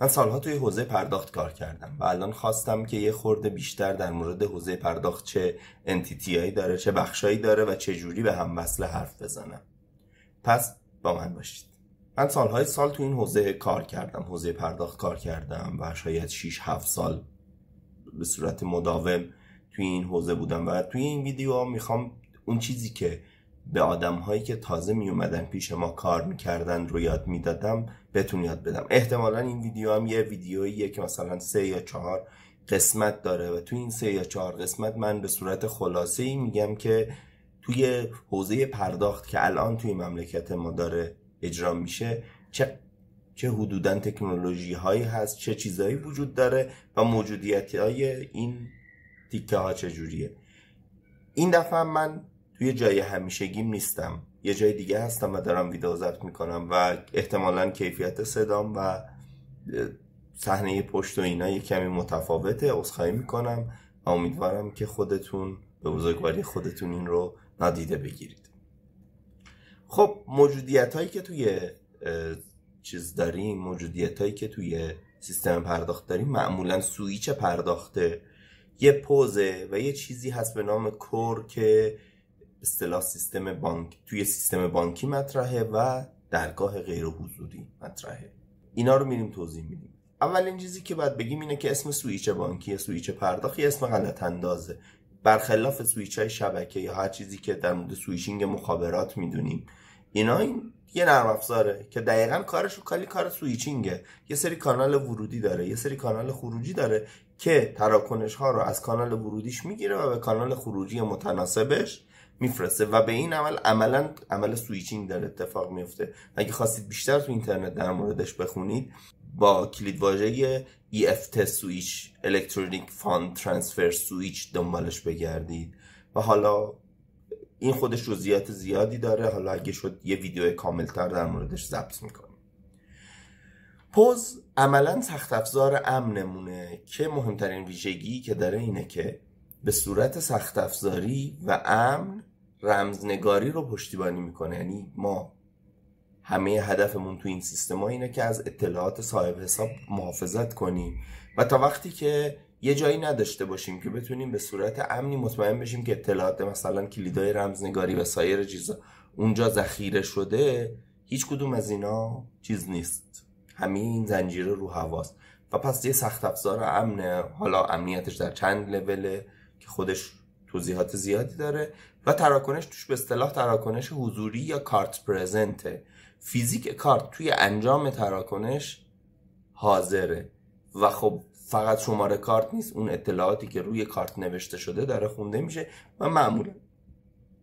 من سالها توی حوزه پرداخت کار کردم و الان خواستم که یه خورده بیشتر در مورد حوزه پرداخت چه انتیتیایی داره چه بخشایی داره و چه جوری به هم وصل حرف بزنم پس با من باشید من سالهای سال تو این حوزه کار کردم حوزه پرداخت کار کردم و شاید 6 7 سال به صورت مداوم توی این حوزه بودم و توی این ویدیو میخوام اون چیزی که به آدم هایی که تازه می اومدن پیش ما کار میکردن رو یاد میدادم بهتون یاد بدم احتمالا این ویدیو هم یه ویدیوییه که مثلا سه یا چهار قسمت داره و تو این سه یا چهار قسمت من به صورت خلاصه ای میگم که توی حوزه پرداخت که الان توی مملکت ما داره اجرا میشه چه چه حدودا تکنولوژی هایی هست چه چیزهایی وجود داره و موجودیت های این تیکه ها چجوریه این دفعه من توی جای همیشگیم نیستم یه جای دیگه هستم و دارم ویدیو ضبط میکنم و احتمالا کیفیت صدام و صحنه پشت و اینا کمی متفاوته عذرخواهی میکنم امیدوارم که خودتون به بزرگواری خودتون این رو نادیده بگیرید خب موجودیت هایی که توی چیز داریم موجودیت هایی که توی سیستم پرداخت داریم معمولا سویچ پرداخته یه پوزه و یه چیزی هست به نام کور که اصطلاح سیستم بانک توی سیستم بانکی مطرحه و درگاه غیر حضوری مطرحه اینا رو میریم توضیح میدیم اولین چیزی که باید بگیم اینه که اسم سویچ بانکی سویچ پرداخی اسم غلط اندازه برخلاف سویچ های شبکه یا هر چیزی که در مورد سویچینگ مخابرات میدونیم اینا این یه نرم افزاره که دقیقا کارش رو کلی کار سویچینگه یه سری کانال ورودی داره یه سری کانال خروجی داره که تراکنش ها رو از کانال ورودیش میگیره و به کانال خروجی متناسبش میفرسته و به این عمل عملا عمل سویچینگ در اتفاق میفته اگه خواستید بیشتر تو اینترنت در موردش بخونید با کلید واژه EFT سویچ Electronic Fund Transfer سویچ دنبالش بگردید و حالا این خودش جزئیات زیادی داره حالا اگه شد یه ویدیو کاملتر در موردش ضبط میکنیم پوز عملا سخت افزار امنمونه که مهمترین ویژگی که داره اینه که به صورت سخت افزاری و امن رمزنگاری رو پشتیبانی میکنه یعنی ما همه هدفمون تو این سیستم اینه که از اطلاعات صاحب حساب محافظت کنیم و تا وقتی که یه جایی نداشته باشیم که بتونیم به صورت امنی مطمئن بشیم که اطلاعات مثلا کلیدای رمزنگاری و سایر چیزا اونجا ذخیره شده هیچ کدوم از اینا چیز نیست همه این زنجیره رو هواست و پس یه سخت افزار امنه حالا امنیتش در چند لوله که خودش توضیحات زیادی داره و تراکنش توش به اصطلاح تراکنش حضوری یا کارت پرزنته فیزیک کارت توی انجام تراکنش حاضره و خب فقط شماره کارت نیست اون اطلاعاتی که روی کارت نوشته شده داره خونده میشه و معمولا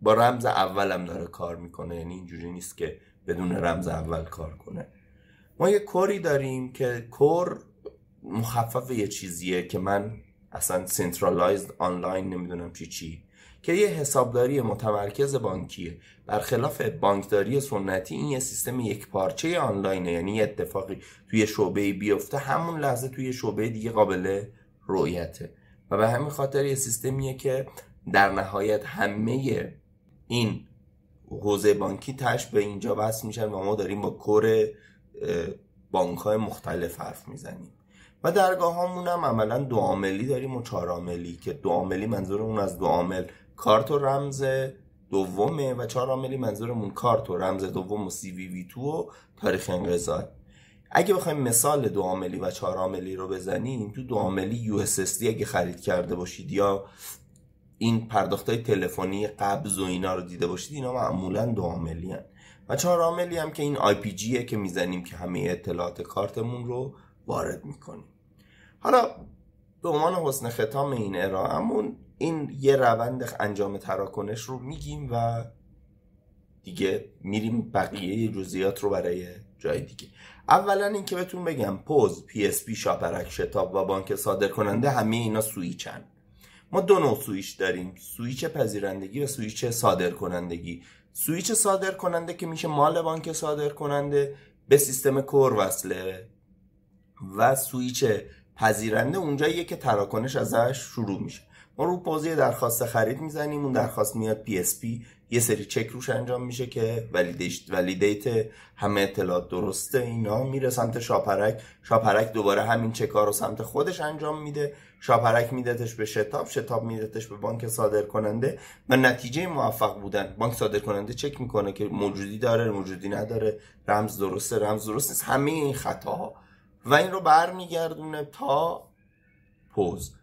با رمز اولم داره کار میکنه یعنی اینجوری نیست که بدون رمز اول کار کنه ما یه کوری داریم که کور مخفف یه چیزیه که من اصلا سنترالایزد آنلاین نمیدونم چی چی که یه حسابداری متمرکز بانکیه برخلاف بانکداری سنتی این یه سیستم یک پارچه آنلاینه یعنی یه اتفاقی توی شعبه بیفته همون لحظه توی شعبه دیگه قابل رویته و به همین خاطر یه سیستمیه که در نهایت همه این حوزه بانکی تش به اینجا بس میشن و ما داریم با کور بانک های مختلف حرف میزنیم و درگاهامون هم عملا دو عاملی داریم و چهار عاملی که دو عاملی اون از دو عامل کارت و رمز دومه و چهار عاملی منظورمون کارت و رمز دوم و سی وی وی تو و تاریخ انقضا اگه بخوایم مثال دو عاملی و چهار عاملی رو بزنیم تو دو عاملی یو اگه خرید کرده باشید یا این پرداخت های تلفنی قبض و اینا رو دیده باشید اینا معمولا دو عاملی هن. و چهار عاملی هم که این آی پی جیه که میزنیم که همه اطلاعات کارتمون رو وارد میکنیم حالا به عنوان حسن ختام این ارائهمون این یه روند انجام تراکنش رو میگیم و دیگه میریم بقیه جزئیات رو برای جای دیگه اولا اینکه بهتون بگم پوز پی اس پی شاپرک شتاب و بانک صادر کننده همه اینا سویچن ما دو نوع سویچ داریم سویچ پذیرندگی و سویچ صادر کنندگی سویچ صادر کننده که میشه مال بانک صادر کننده به سیستم کور وصله و سویچ پذیرنده اونجاییه که تراکنش ازش شروع میشه ما رو بازی درخواست خرید میزنیم اون درخواست میاد پی اس پی یه سری چک روش انجام میشه که ولیدیت همه اطلاعات درسته اینا میره سمت شاپرک شاپرک دوباره همین چکار رو سمت خودش انجام میده شاپرک میدتش به شتاب شتاب میدتش به بانک صادر کننده و نتیجه موفق بودن بانک صادر کننده چک میکنه که موجودی داره موجودی نداره رمز درسته رمز درست نیست همه این خطاها و این رو برمیگردونه تا پوز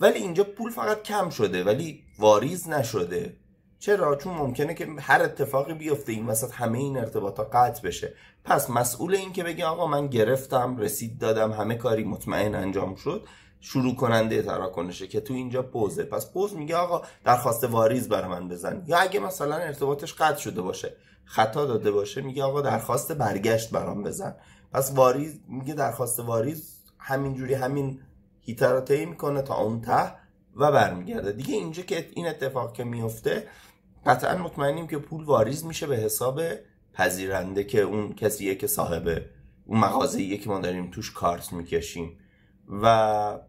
ولی اینجا پول فقط کم شده ولی واریز نشده چرا چون ممکنه که هر اتفاقی بیفته این وسط همه این ارتباطات قطع بشه پس مسئول این که بگه آقا من گرفتم رسید دادم همه کاری مطمئن انجام شد شروع کننده تراکنشه که تو اینجا پوزه پس پوز میگه آقا درخواست واریز بر من بزن یا اگه مثلا ارتباطش قطع شده باشه خطا داده باشه میگه آقا درخواست برگشت برام بزن پس واریز میگه درخواست واریز همینجوری همین جوری رو طی میکنه تا اون ته و برمیگرده دیگه اینجا که این اتفاق که میفته قطعا مطمئنیم که پول واریز میشه به حساب پذیرنده که اون کسیه که صاحب اون مغازه که ما داریم توش کارت میکشیم و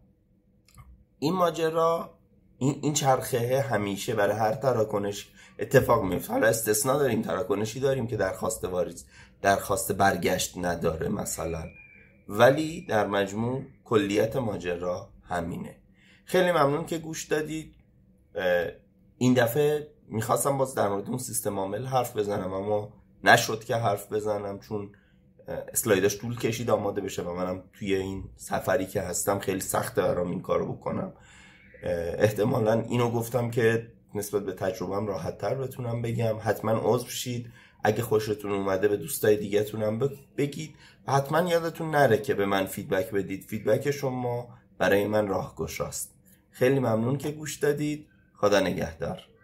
این ماجرا این, این چرخه همیشه برای هر تراکنش اتفاق میفته حالا استثنا داریم تراکنشی داریم که درخواست واریز درخواست برگشت نداره مثلا ولی در مجموع کلیت ماجرا همینه خیلی ممنون که گوش دادید این دفعه میخواستم باز در مورد اون سیستم عامل حرف بزنم اما نشد که حرف بزنم چون اسلایدش طول کشید آماده بشه و منم توی این سفری که هستم خیلی سخته برام این کارو بکنم احتمالا اینو گفتم که نسبت به تجربهم راحت تر بتونم بگم حتما عضو شید اگه خوشتون اومده به دوستای دیگهتون هم بگید و حتما یادتون نره که به من فیدبک بدید فیدبک شما برای من راهگشاست خیلی ممنون که گوش دادید خدا نگهدار